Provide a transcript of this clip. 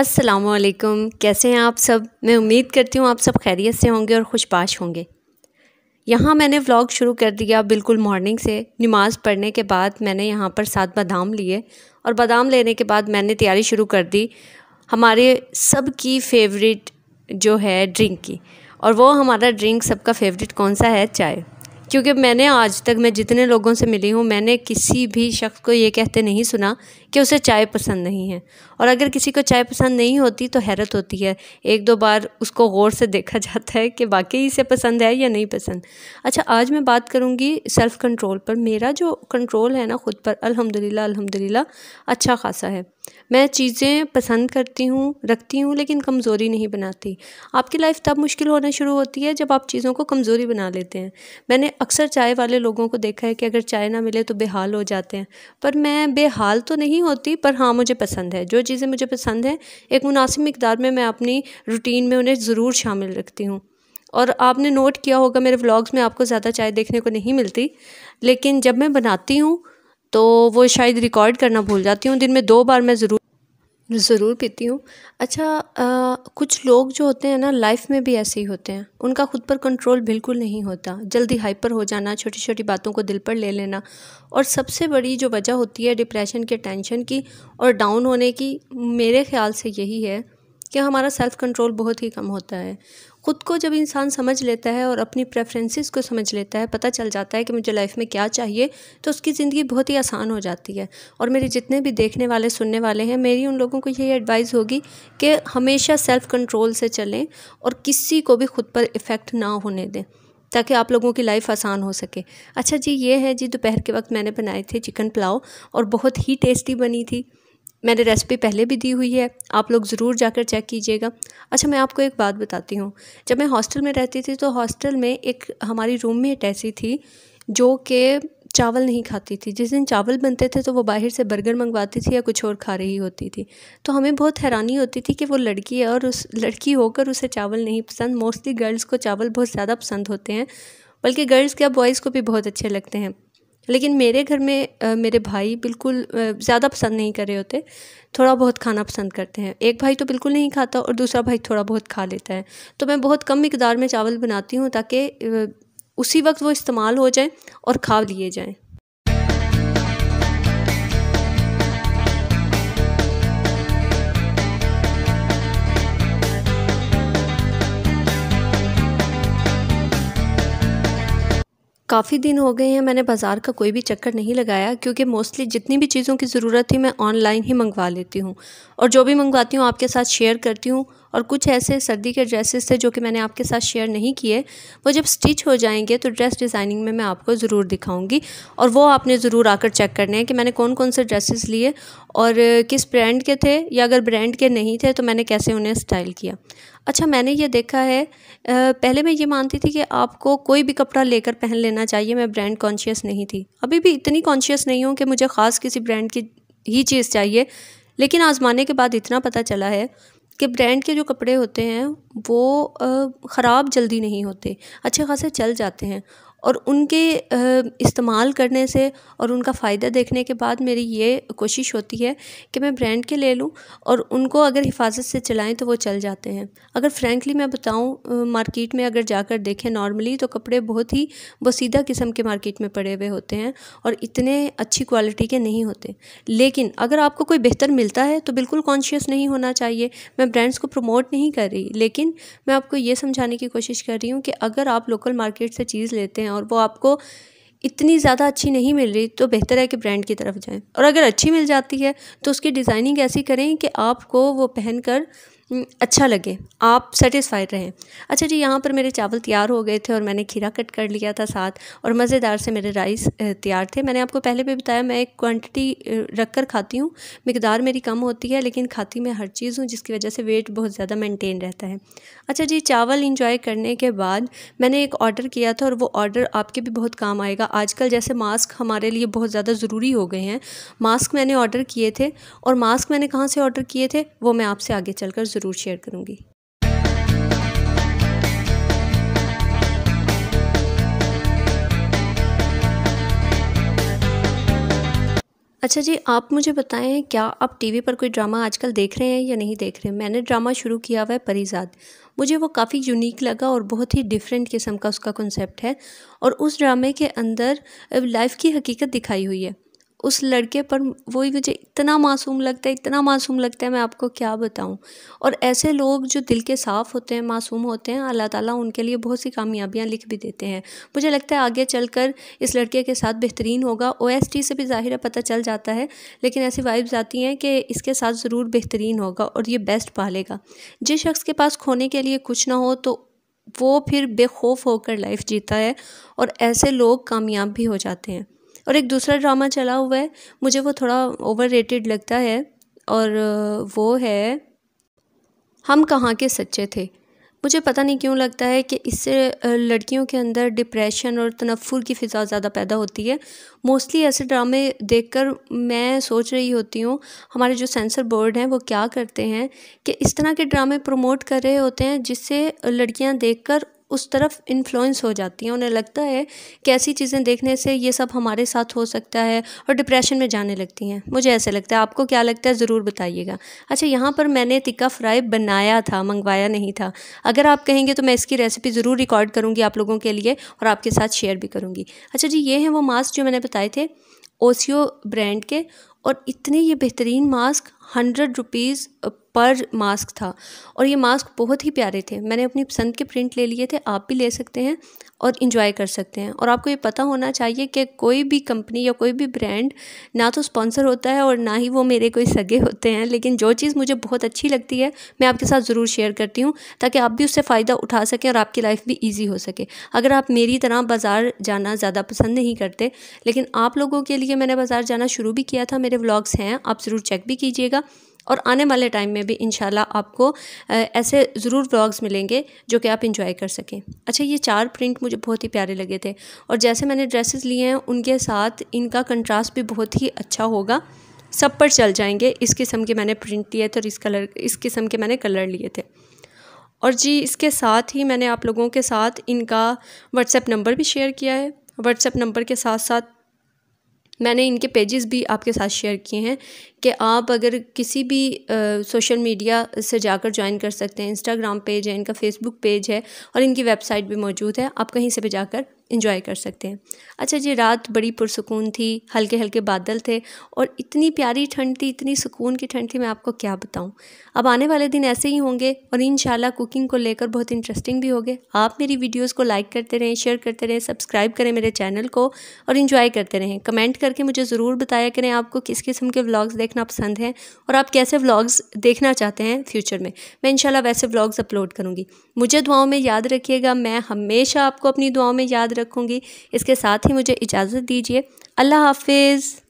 असलकम कैसे हैं आप सब मैं उम्मीद करती हूँ आप सब खैरियत से होंगे और खुशबाश होंगे यहाँ मैंने व्लॉग शुरू कर दिया बिल्कुल मॉर्निंग से नमाज पढ़ने के बाद मैंने यहाँ पर सात बादाम लिए और बादाम लेने के बाद मैंने तैयारी शुरू कर दी हमारे सब की फेवरेट जो है ड्रिंक की और वो हमारा ड्रिंक सबका फेवरेट कौन सा है चाय क्योंकि मैंने आज तक मैं जितने लोगों से मिली हूँ मैंने किसी भी शख्स को ये कहते नहीं सुना कि उसे चाय पसंद नहीं है और अगर किसी को चाय पसंद नहीं होती तो हैरत होती है एक दो बार उसको गौर से देखा जाता है कि वाकई इसे पसंद है या नहीं पसंद अच्छा आज मैं बात करूँगी सेल्फ़ कंट्रोल पर मेरा जो कंट्रोल है ना ख़ुद पर अलहमदिल्ला अलहमदिल्ला अच्छा खासा है मैं चीज़ें पसंद करती हूँ रखती हूँ लेकिन कमज़ोरी नहीं बनाती आपकी लाइफ तब मुश्किल होना शुरू होती है जब आप चीज़ों को कमज़ोरी बना लेते हैं मैंने अक्सर चाय वाले लोगों को देखा है कि अगर चाय ना मिले तो बेहाल हो जाते हैं पर मैं बेहाल तो नहीं होती पर हाँ मुझे पसंद है जो चीज़ें मुझे पसंद हैं एक मुनासिब मकदार में मैं अपनी रूटीन में उन्हें ज़रूर शामिल रखती हूँ और आपने नोट किया होगा मेरे व्लॉग्स में आपको ज़्यादा चाय देखने को नहीं मिलती लेकिन जब मैं बनाती हूँ तो वो शायद रिकॉर्ड करना भूल जाती हूँ दिन में दो बार मैं ज़रूर ज़रूर पीती हूँ अच्छा आ, कुछ लोग जो होते हैं ना लाइफ में भी ऐसे ही होते हैं उनका खुद पर कंट्रोल बिल्कुल नहीं होता जल्दी हाइपर हो जाना छोटी छोटी बातों को दिल पर ले लेना और सबसे बड़ी जो वजह होती है डिप्रेशन के टेंशन की और डाउन होने की मेरे ख्याल से यही है कि हमारा सेल्फ़ कंट्रोल बहुत ही कम होता है खुद को जब इंसान समझ लेता है और अपनी प्रेफरेंसेस को समझ लेता है पता चल जाता है कि मुझे लाइफ में क्या चाहिए तो उसकी ज़िंदगी बहुत ही आसान हो जाती है और मेरे जितने भी देखने वाले सुनने वाले हैं मेरी उन लोगों को यही एडवाइस होगी कि हमेशा सेल्फ़ कंट्रोल से चलें और किसी को भी खुद पर इफ़ेक्ट ना होने दें ताकि आप लोगों की लाइफ आसान हो सके अच्छा जी ये है जी दोपहर के वक्त मैंने बनाए थे चिकन पुलाव और बहुत ही टेस्टी बनी थी मैंने रेसिपी पहले भी दी हुई है आप लोग ज़रूर जाकर चेक कीजिएगा अच्छा मैं आपको एक बात बताती हूँ जब मैं हॉस्टल में रहती थी तो हॉस्टल में एक हमारी रूममेट ऐसी थी जो कि चावल नहीं खाती थी जिस दिन चावल बनते थे तो वो बाहर से बर्गर मंगवाती थी या कुछ और खा रही होती थी तो हमें बहुत हैरानी होती थी कि वो लड़की है और उस लड़की होकर उसे चावल नहीं पसंद मोस्टली गर्ल्स को चावल बहुत ज़्यादा पसंद होते हैं बल्कि गर्ल्स क्या बॉयज़ को भी बहुत अच्छे लगते हैं लेकिन मेरे घर में आ, मेरे भाई बिल्कुल ज़्यादा पसंद नहीं कर रहे होते थोड़ा बहुत खाना पसंद करते हैं एक भाई तो बिल्कुल नहीं खाता और दूसरा भाई थोड़ा बहुत खा लेता है तो मैं बहुत कम मकदार में चावल बनाती हूँ ताकि उसी वक्त वो इस्तेमाल हो जाएँ और खा लिए जाएँ काफ़ी दिन हो गए हैं मैंने बाज़ार का कोई भी चक्कर नहीं लगाया क्योंकि मोस्टली जितनी भी चीज़ों की ज़रूरत थी मैं ऑनलाइन ही मंगवा लेती हूँ और जो भी मंगवाती हूँ आपके साथ शेयर करती हूँ और कुछ ऐसे सर्दी के ड्रेसेस थे जो कि मैंने आपके साथ शेयर नहीं किए वो जब स्टिच हो जाएंगे तो ड्रेस डिज़ाइनिंग में मैं आपको ज़रूर दिखाऊंगी और वो आपने ज़रूर आकर चेक करने हैं कि मैंने कौन कौन से ड्रेसेस लिए और किस ब्रांड के थे या अगर ब्रांड के नहीं थे तो मैंने कैसे उन्हें स्टाइल किया अच्छा मैंने ये देखा है पहले मैं ये मानती थी कि आपको कोई भी कपड़ा लेकर पहन लेना चाहिए मैं ब्रांड कॉन्शियस नहीं थी अभी भी इतनी कॉन्शियस नहीं हूँ कि मुझे ख़ास किसी ब्रांड की ही चीज़ चाहिए लेकिन आज़माने के बाद इतना पता चला है कि ब्रांड के जो कपड़े होते हैं वो ख़राब जल्दी नहीं होते अच्छे खासे चल जाते हैं और उनके इस्तेमाल करने से और उनका फ़ायदा देखने के बाद मेरी ये कोशिश होती है कि मैं ब्रांड के ले लूँ और उनको अगर हिफाज़त से चलाएं तो वो चल जाते हैं अगर फ्रेंकली मैं बताऊँ मार्केट में अगर जाकर देखें नॉर्मली तो कपड़े बहुत ही बसीदा किस्म के मार्केट में पड़े हुए होते हैं और इतने अच्छी क्वालिटी के नहीं होते लेकिन अगर आपको कोई बेहतर मिलता है तो बिल्कुल कॉन्शियस नहीं होना चाहिए मैं ब्रांड्स को प्रमोट नहीं कर रही लेकिन मैं आपको ये समझाने की कोशिश कर रही हूँ कि अगर आप लोकल मार्केट से चीज़ लेते हैं हैं और वो आपको इतनी ज़्यादा अच्छी नहीं मिल रही तो बेहतर है कि ब्रांड की तरफ जाएं और अगर अच्छी मिल जाती है तो उसकी डिज़ाइनिंग ऐसी करें कि आपको वो पहनकर हम्म, अच्छा लगे आप सेटिस्फाइड रहें अच्छा जी यहाँ पर मेरे चावल तैयार हो गए थे और मैंने खीरा कट कर लिया था साथ और मज़ेदार से मेरे राइस तैयार थे मैंने आपको पहले भी बताया मैं एक क्वांटिटी रख कर खाती हूँ मकदार मेरी कम होती है लेकिन खाती मैं हर चीज़ हूँ जिसकी वजह से वेट बहुत ज़्यादा मेनटेन रहता है अच्छा जी चावल इंजॉय करने के बाद मैंने एक ऑर्डर किया था और वो ऑर्डर आपके भी बहुत काम आएगा आजकल जैसे मास्क हमारे लिए बहुत ज़्यादा ज़रूरी हो गए हैं मास्क मैंने ऑर्डर किए थे और मास्क मैंने कहाँ से ऑर्डर किए थे वो मैं आपसे आगे चलकर ज़रूर शेयर करूँगी अच्छा जी आप मुझे बताएं क्या आप टीवी पर कोई ड्रामा आजकल देख रहे हैं या नहीं देख रहे हैं मैंने ड्रामा शुरू किया हुआ है परिजाद मुझे वो काफ़ी यूनिक लगा और बहुत ही डिफरेंट किस्म का उसका कॉन्सेप्ट है और उस ड्रामे के अंदर लाइफ की हकीकत दिखाई हुई है उस लड़के पर वही मुझे इतना मासूम लगता है इतना मासूम लगता है मैं आपको क्या बताऊं और ऐसे लोग जो दिल के साफ़ होते हैं मासूम होते हैं अल्लाह ताला उनके लिए बहुत सी कामयाबियां लिख भी देते हैं मुझे लगता है आगे चलकर इस लड़के के साथ बेहतरीन होगा ओ से भी ज़ाहिर है पता चल जाता है लेकिन ऐसी वाइब्स आती हैं कि इसके साथ ज़रूर बेहतरीन होगा और ये बेस्ट पालेगा जिस शख्स के पास खोने के लिए कुछ ना हो तो वो फिर बेखौफ होकर लाइफ जीता है और ऐसे लोग कामयाब भी हो जाते हैं और एक दूसरा ड्रामा चला हुआ है मुझे वो थोड़ा ओवर लगता है और वो है हम कहाँ के सच्चे थे मुझे पता नहीं क्यों लगता है कि इससे लड़कियों के अंदर डिप्रेशन और तनफ़ुर की फ़िज़ा ज़्यादा पैदा होती है मोस्टली ऐसे ड्रामे देखकर मैं सोच रही होती हूँ हमारे जो सेंसर बोर्ड हैं वो क्या करते हैं कि इस तरह के ड्रामे प्रमोट कर रहे होते हैं जिससे लड़कियाँ देखकर उस तरफ इन्फ्लुएंस हो जाती हैं उन्हें लगता है कि ऐसी चीज़ें देखने से ये सब हमारे साथ हो सकता है और डिप्रेशन में जाने लगती हैं मुझे ऐसे लगता है आपको क्या लगता है ज़रूर बताइएगा अच्छा यहाँ पर मैंने टिक्का फ्राई बनाया था मंगवाया नहीं था अगर आप कहेंगे तो मैं इसकी रेसिपी ज़रूर रिकॉर्ड करूँगी आप लोगों के लिए और आपके साथ शेयर भी करूँगी अच्छा जी ये हैं वो मास्क जो मैंने बताए थे ओसियो ब्रांड के और इतने ये बेहतरीन मास्क हंड्रेड रुपीज़ पर मास्क था और ये मास्क बहुत ही प्यारे थे मैंने अपनी पसंद के प्रिंट ले लिए थे आप भी ले सकते हैं और इन्जॉय कर सकते हैं और आपको ये पता होना चाहिए कि कोई भी कंपनी या कोई भी ब्रांड ना तो स्पॉन्सर होता है और ना ही वो मेरे कोई सगे होते हैं लेकिन जो चीज़ मुझे बहुत अच्छी लगती है मैं आपके साथ ज़रूर शेयर करती हूँ ताकि आप भी उससे फ़ायदा उठा सकें और आपकी लाइफ भी ईजी हो सके अगर आप मेरी तरह बाज़ार जाना ज़्यादा पसंद नहीं करते लेकिन आप लोगों के लिए मैंने बाज़ार जाना शुरू भी किया था मेरे व्लॉग्स हैं आप ज़रूर चेक भी कीजिएगा और आने वाले टाइम में भी इन आपको ऐसे ज़रूर ब्लॉग्स मिलेंगे जो कि आप इंजॉय कर सकें अच्छा ये चार प्रिंट मुझे बहुत ही प्यारे लगे थे और जैसे मैंने ड्रेसेस लिए हैं उनके साथ इनका कंट्रास्ट भी बहुत ही अच्छा होगा सब पर चल जाएंगे इस किस्म के मैंने प्रिंट लिए थे और इस कलर इस किस्म के मैंने कलर लिए थे और जी इसके साथ ही मैंने आप लोगों के साथ इनका व्हाट्सएप नंबर भी शेयर किया है व्हाट्सएप नंबर के साथ साथ मैंने इनके पेजेस भी आपके साथ शेयर किए हैं कि आप अगर किसी भी सोशल मीडिया से जाकर ज्वाइन कर सकते हैं इंस्टाग्राम पेज है इनका फेसबुक पेज है और इनकी वेबसाइट भी मौजूद है आप कहीं से भी जाकर इंजॉय कर सकते हैं अच्छा जी रात बड़ी पुरसकून थी हल्के हल्के बादल थे और इतनी प्यारी ठंड थी इतनी सुकून की ठंड थी मैं आपको क्या बताऊं अब आने वाले दिन ऐसे ही होंगे और इन कुकिंग को लेकर बहुत इंटरेस्टिंग भी होगे। आप मेरी वीडियोज़ को लाइक करते रहें शेयर करते रहें सब्सक्राइब करें मेरे चैनल को और इन्जॉय करते रहें कमेंट करके मुझे ज़रूर बताया करें आपको किस किस्म के व्लाग्स देखना पसंद हैं और आप कैसे व्लाग्स देखना चाहते हैं फ्यूचर में मैं इनशाला वैसे व्लाग्स अपलोड करूँगी मुझे दुआओं में याद रखिएगा मैं हमेशा आपको अपनी दुआओं में याद रखूँगी इसके साथ ही मुझे इजाज़त दीजिए अल्लाह हाफिज़